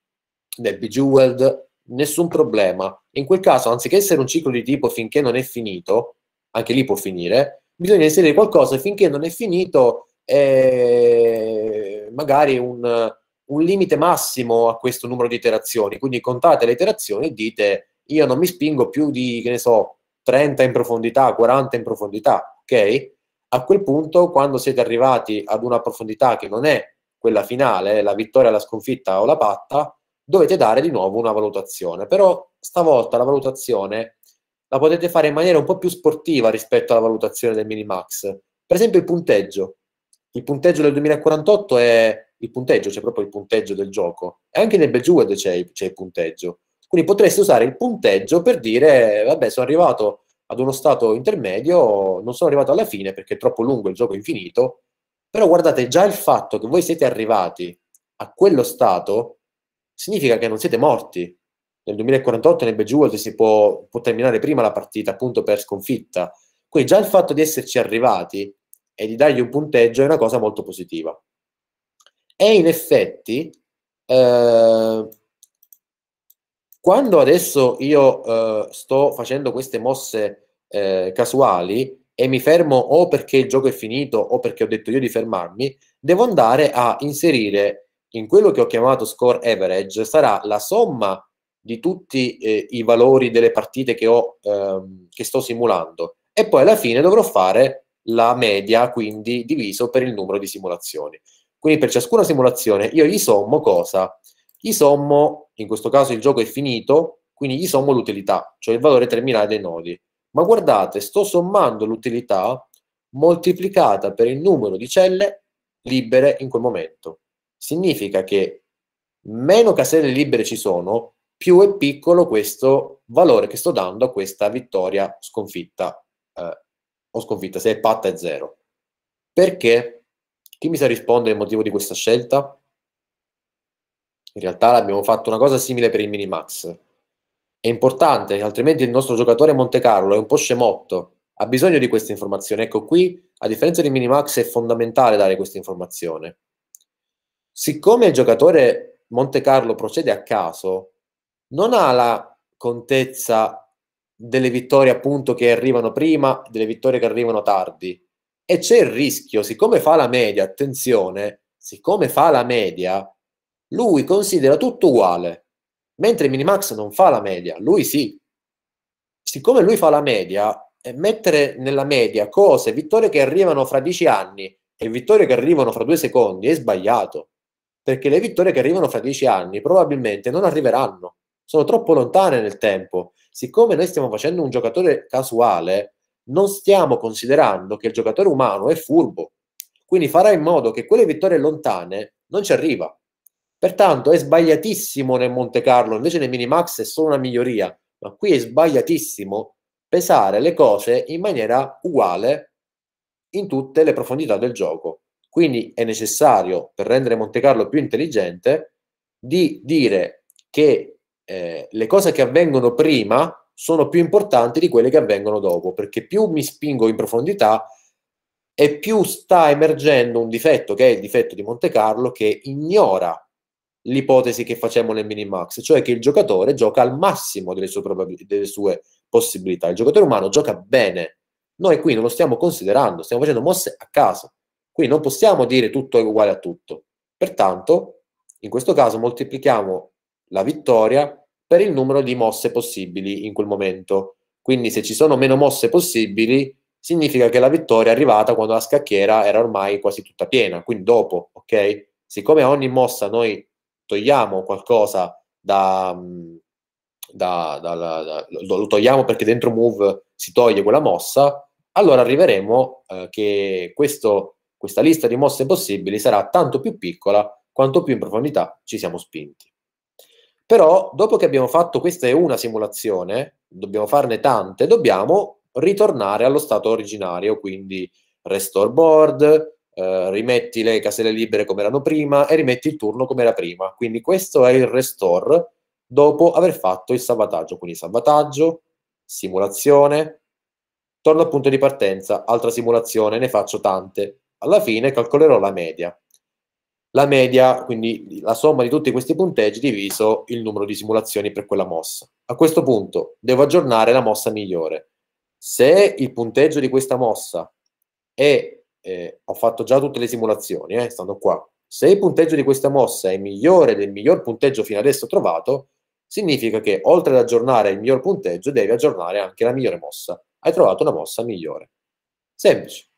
nel Bejeweled, nessun problema. In quel caso, anziché essere un ciclo di tipo finché non è finito, anche lì può finire, bisogna inserire qualcosa finché non è finito, eh, magari un, un limite massimo a questo numero di iterazioni. Quindi contate le iterazioni e dite io non mi spingo più di, che ne so, 30 in profondità, 40 in profondità, ok? A quel punto, quando siete arrivati ad una profondità che non è quella finale, eh, la vittoria, la sconfitta o la patta, dovete dare di nuovo una valutazione. Però stavolta la valutazione la potete fare in maniera un po' più sportiva rispetto alla valutazione del Minimax. Per esempio il punteggio. Il punteggio del 2048 è il punteggio, c'è cioè proprio il punteggio del gioco. E anche nel Bejued c'è, c'è il punteggio. Quindi potreste usare il punteggio per dire, vabbè, sono arrivato ad uno stato intermedio, non sono arrivato alla fine perché è troppo lungo il gioco è infinito, però guardate, già il fatto che voi siete arrivati a quello stato significa che non siete morti, nel 2048 nel Bejeweled si può, può, terminare prima la partita appunto per sconfitta. Quindi già il fatto di esserci arrivati e di dargli un punteggio è una cosa molto positiva. E in effetti, eh, quando adesso io eh, sto facendo queste mosse eh, casuali e mi fermo o perché il gioco è finito o perché ho detto io di fermarmi, devo andare a inserire in quello che ho chiamato score average, sarà la somma di tutti eh, i valori delle partite che, ho, ehm, che sto simulando e poi alla fine dovrò fare la media, quindi diviso per il numero di simulazioni. Quindi per ciascuna simulazione io gli sommo cosa? Gli sommo, in questo caso il gioco è finito, quindi gli sommo l'utilità, cioè il valore terminale dei nodi. Ma guardate, sto sommando l'utilità moltiplicata per il numero di celle libere in quel momento. Significa che meno caselle libere ci sono, più è piccolo questo valore che sto dando a questa vittoria sconfitta eh, o sconfitta, se è patta è zero. Perché? Chi mi sa rispondere il motivo di questa scelta? In realtà abbiamo fatto una cosa simile per il minimax. È importante, altrimenti il nostro giocatore Monte Carlo è un po' scemotto, ha bisogno di questa informazione. Ecco qui, a differenza di minimax, è fondamentale dare questa informazione. Siccome il giocatore Monte Carlo procede a caso, non ha la contezza delle vittorie appunto che arrivano prima, delle vittorie che arrivano tardi. E c'è il rischio, siccome fa la media, attenzione, siccome fa la media, lui considera tutto uguale, mentre Minimax non fa la media, lui sì. Siccome lui fa la media, mettere nella media cose, vittorie che arrivano fra dieci anni e vittorie che arrivano fra due secondi è sbagliato, perché le vittorie che arrivano fra dieci anni probabilmente non arriveranno sono troppo lontane nel tempo. Siccome noi stiamo facendo un giocatore casuale, non stiamo considerando che il giocatore umano è furbo. Quindi farà in modo che quelle vittorie lontane non ci arriva. Pertanto è sbagliatissimo nel Monte Carlo, invece nel Minimax è solo una miglioria, ma qui è sbagliatissimo pesare le cose in maniera uguale in tutte le profondità del gioco. Quindi è necessario, per rendere Monte Carlo più intelligente, di dire che eh, le cose che avvengono prima sono più importanti di quelle che avvengono dopo, perché più mi spingo in profondità e più sta emergendo un difetto, che è il difetto di Monte Carlo, che ignora l'ipotesi che facciamo nel minimax, cioè che il giocatore gioca al massimo delle sue, probabil- delle sue possibilità. Il giocatore umano gioca bene. Noi qui non lo stiamo considerando, stiamo facendo mosse a caso. qui non possiamo dire tutto è uguale a tutto. Pertanto, in questo caso moltiplichiamo la vittoria per il numero di mosse possibili in quel momento. Quindi se ci sono meno mosse possibili, significa che la vittoria è arrivata quando la scacchiera era ormai quasi tutta piena, quindi dopo, ok? Siccome a ogni mossa noi togliamo qualcosa da, mm, da, da, da lo togliamo perché dentro move si toglie quella mossa, allora arriveremo eh, che questo, questa lista di mosse possibili sarà tanto più piccola quanto più in profondità ci siamo spinti. Però dopo che abbiamo fatto, questa è una simulazione, dobbiamo farne tante, dobbiamo ritornare allo stato originario, quindi restore board, eh, rimetti le caselle libere come erano prima e rimetti il turno come era prima. Quindi questo è il restore dopo aver fatto il salvataggio. Quindi salvataggio, simulazione, torno al punto di partenza, altra simulazione, ne faccio tante. Alla fine calcolerò la media la media, quindi la somma di tutti questi punteggi diviso il numero di simulazioni per quella mossa. A questo punto devo aggiornare la mossa migliore. Se il punteggio di questa mossa è, eh, ho fatto già tutte le simulazioni, eh, stando qua, se il punteggio di questa mossa è migliore del miglior punteggio fino adesso trovato, significa che oltre ad aggiornare il miglior punteggio devi aggiornare anche la migliore mossa. Hai trovato una mossa migliore. Semplice.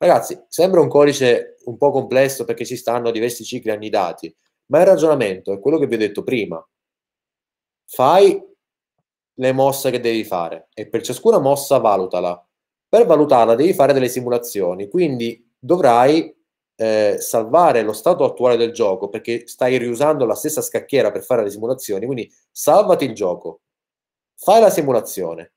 Ragazzi, sembra un codice un po' complesso perché ci stanno diversi cicli annidati, ma il ragionamento è quello che vi ho detto prima. Fai le mosse che devi fare e per ciascuna mossa valutala. Per valutarla devi fare delle simulazioni, quindi dovrai eh, salvare lo stato attuale del gioco perché stai riusando la stessa scacchiera per fare le simulazioni, quindi salvati il gioco, fai la simulazione,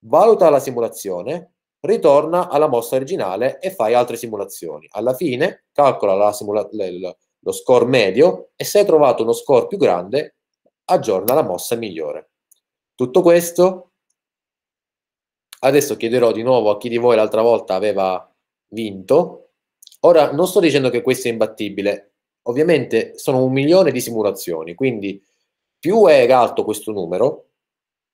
valuta la simulazione ritorna alla mossa originale e fai altre simulazioni. Alla fine calcola simula- l- lo score medio e se hai trovato uno score più grande aggiorna la mossa migliore. Tutto questo adesso chiederò di nuovo a chi di voi l'altra volta aveva vinto. Ora non sto dicendo che questo è imbattibile, ovviamente sono un milione di simulazioni, quindi più è alto questo numero,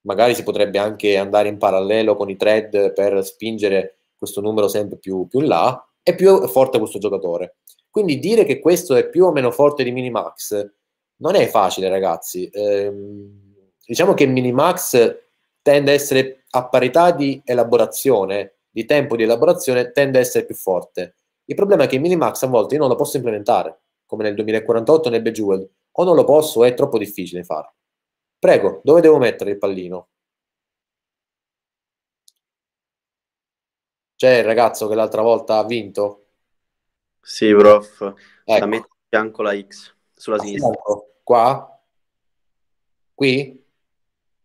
magari si potrebbe anche andare in parallelo con i thread per spingere questo numero sempre più, più in là, e più forte questo giocatore. Quindi dire che questo è più o meno forte di Minimax non è facile, ragazzi. Ehm, diciamo che Minimax tende a essere a parità di elaborazione, di tempo di elaborazione, tende a essere più forte. Il problema è che Minimax a volte io non lo posso implementare, come nel 2048 nel Bejeweled, o non lo posso, è troppo difficile farlo. Prego, dove devo mettere il pallino? C'è il ragazzo che l'altra volta ha vinto? Sì, prof. Ecco. La metto a fianco la X, sulla a sinistra. Fianco. Ecco. Qua? Qui?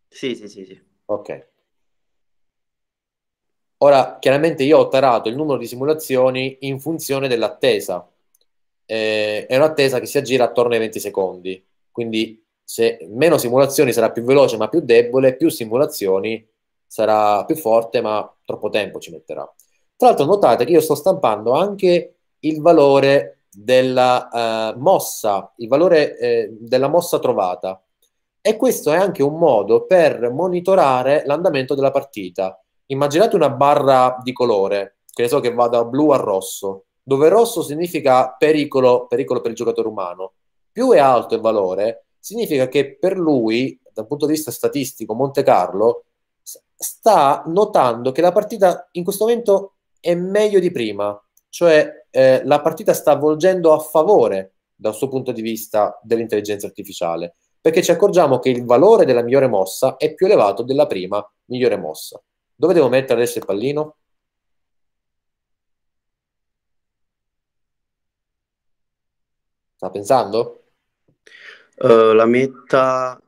Sì, sì, sì, sì. Ok. Ora, chiaramente io ho tarato il numero di simulazioni in funzione dell'attesa. Eh, è un'attesa che si aggira attorno ai 20 secondi. Quindi se meno simulazioni sarà più veloce ma più debole, più simulazioni sarà più forte ma troppo tempo ci metterà. Tra l'altro notate che io sto stampando anche il valore della eh, mossa, il valore eh, della mossa trovata. E questo è anche un modo per monitorare l'andamento della partita. Immaginate una barra di colore, che ne so che va da blu a rosso, dove rosso significa pericolo, pericolo per il giocatore umano. Più è alto il valore, significa che per lui, dal punto di vista statistico, Monte Carlo sta notando che la partita in questo momento è meglio di prima, cioè eh, la partita sta avvolgendo a favore dal suo punto di vista dell'intelligenza artificiale, perché ci accorgiamo che il valore della migliore mossa è più elevato della prima migliore mossa. Dove devo mettere adesso il pallino? Sta pensando? Eh, la metta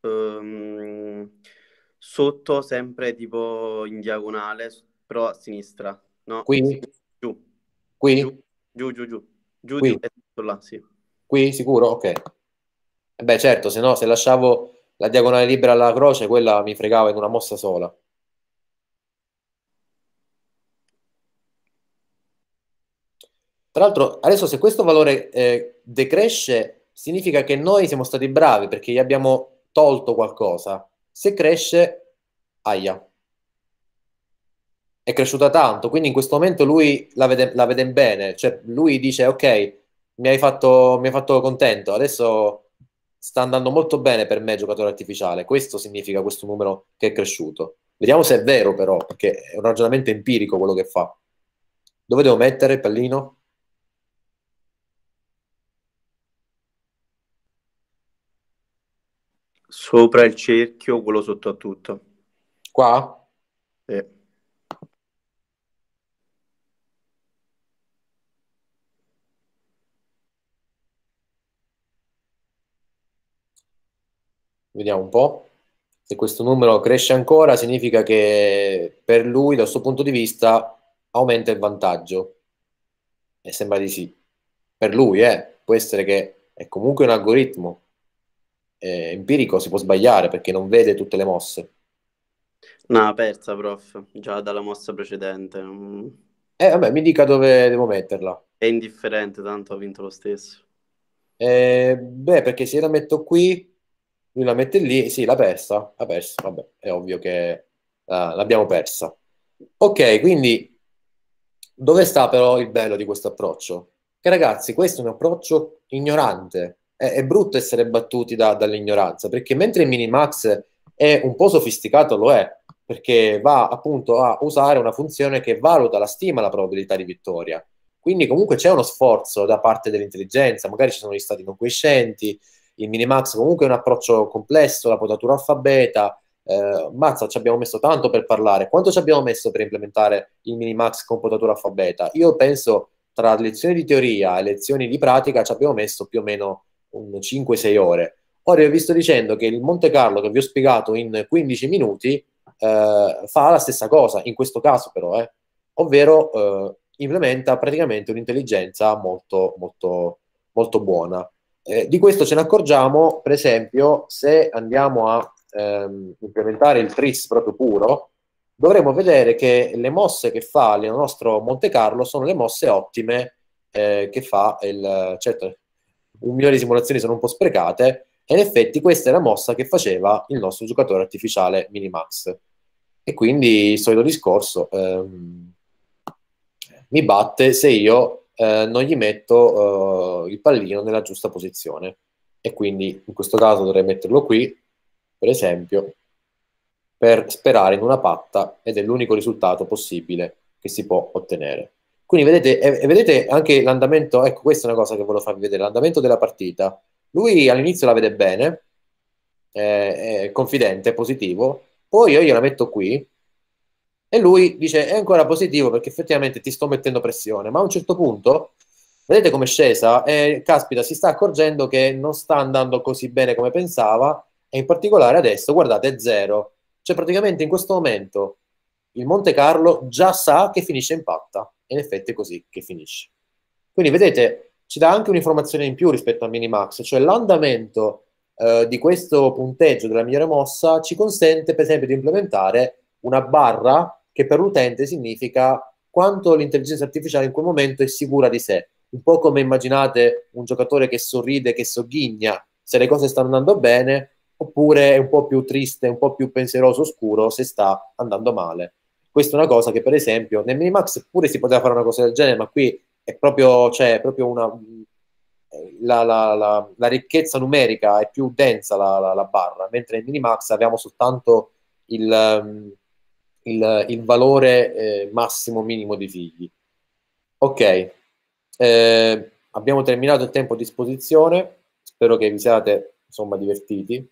um, sotto, sempre tipo in diagonale, però a sinistra. No? Qui? giù. Qui? Giù, giù, giù. Giù, giù, Qui. giù là, sì. Qui, sicuro? Ok. Eh beh, certo, se no, se lasciavo la diagonale libera alla croce, quella mi fregava in una mossa sola. Tra l'altro, adesso se questo valore eh, decresce, significa che noi siamo stati bravi perché gli abbiamo tolto qualcosa. Se cresce, aia. È cresciuta tanto, quindi in questo momento lui la vede, la vede bene, cioè lui dice ok, mi hai, fatto, mi hai fatto contento, adesso sta andando molto bene per me giocatore artificiale, questo significa questo numero che è cresciuto. Vediamo se è vero però, perché è un ragionamento empirico quello che fa. Dove devo mettere il pallino? Sopra il cerchio, quello sotto a tutto. Qua? Sì. Vediamo un po'. Se questo numero cresce ancora, significa che per lui, dal suo punto di vista, aumenta il vantaggio. E sembra di sì. Per lui, eh. Può essere che è comunque un algoritmo, eh, empirico si può sbagliare perché non vede tutte le mosse. No, persa, prof, già dalla mossa precedente. Mm. Eh, vabbè, mi dica dove devo metterla. È indifferente, tanto ha vinto lo stesso. Eh, beh, perché se la metto qui, lui la mette lì, sì, l'ha persa, l'ha persa, vabbè, è ovvio che uh, l'abbiamo persa. Ok, quindi dove sta però il bello di questo approccio? Che ragazzi, questo è un approccio ignorante, è, è brutto essere battuti da, dall'ignoranza, perché mentre il Minimax è un po' sofisticato, lo è, perché va appunto a usare una funzione che valuta la stima la probabilità di vittoria. Quindi comunque c'è uno sforzo da parte dell'intelligenza, magari ci sono gli stati non conquiscenti, il Minimax comunque è un approccio complesso, la potatura alfabeta, eh, mazza ci abbiamo messo tanto per parlare, quanto ci abbiamo messo per implementare il Minimax con potatura alfabeta? Io penso tra lezioni di teoria e lezioni di pratica ci abbiamo messo più o meno 5-6 ore. Ora vi sto dicendo che il Monte Carlo che vi ho spiegato in 15 minuti eh, fa la stessa cosa, in questo caso però, eh, ovvero eh, implementa praticamente un'intelligenza molto, molto, molto buona. Eh, di questo ce ne accorgiamo, per esempio, se andiamo a ehm, implementare il TRIS proprio puro, dovremo vedere che le mosse che fa il nostro Monte Carlo sono le mosse ottime eh, che fa il... Certo, un milione di simulazioni sono un po' sprecate, e in effetti questa è la mossa che faceva il nostro giocatore artificiale Minimax. E quindi il solito discorso ehm, mi batte se io eh, non gli metto eh, il pallino nella giusta posizione. E quindi in questo caso dovrei metterlo qui, per esempio, per sperare in una patta ed è l'unico risultato possibile che si può ottenere. Quindi vedete, e, vedete anche l'andamento, ecco questa è una cosa che volevo farvi vedere, l'andamento della partita. Lui all'inizio la vede bene, eh, è confidente, positivo, poi io gliela metto qui e lui dice è ancora positivo perché effettivamente ti sto mettendo pressione, ma a un certo punto vedete come è scesa e caspita si sta accorgendo che non sta andando così bene come pensava e in particolare adesso guardate è zero, cioè praticamente in questo momento il Monte Carlo già sa che finisce in patta in effetti è così che finisce. Quindi vedete, ci dà anche un'informazione in più rispetto a Minimax, cioè l'andamento eh, di questo punteggio della migliore mossa ci consente per esempio di implementare una barra che per l'utente significa quanto l'intelligenza artificiale in quel momento è sicura di sé. Un po' come immaginate un giocatore che sorride, che sogghigna se le cose stanno andando bene, oppure è un po' più triste, un po' più pensieroso, oscuro se sta andando male. Questa è una cosa che, per esempio, nel Minimax pure si poteva fare una cosa del genere, ma qui è proprio, cioè, è proprio una. Eh, la, la, la, la, ricchezza numerica è più densa la, barra, mentre nel Minimax abbiamo soltanto il, ehm, il, il valore eh, massimo minimo di figli. Ok, eh, abbiamo terminato il tempo a disposizione, spero che vi siate insomma divertiti.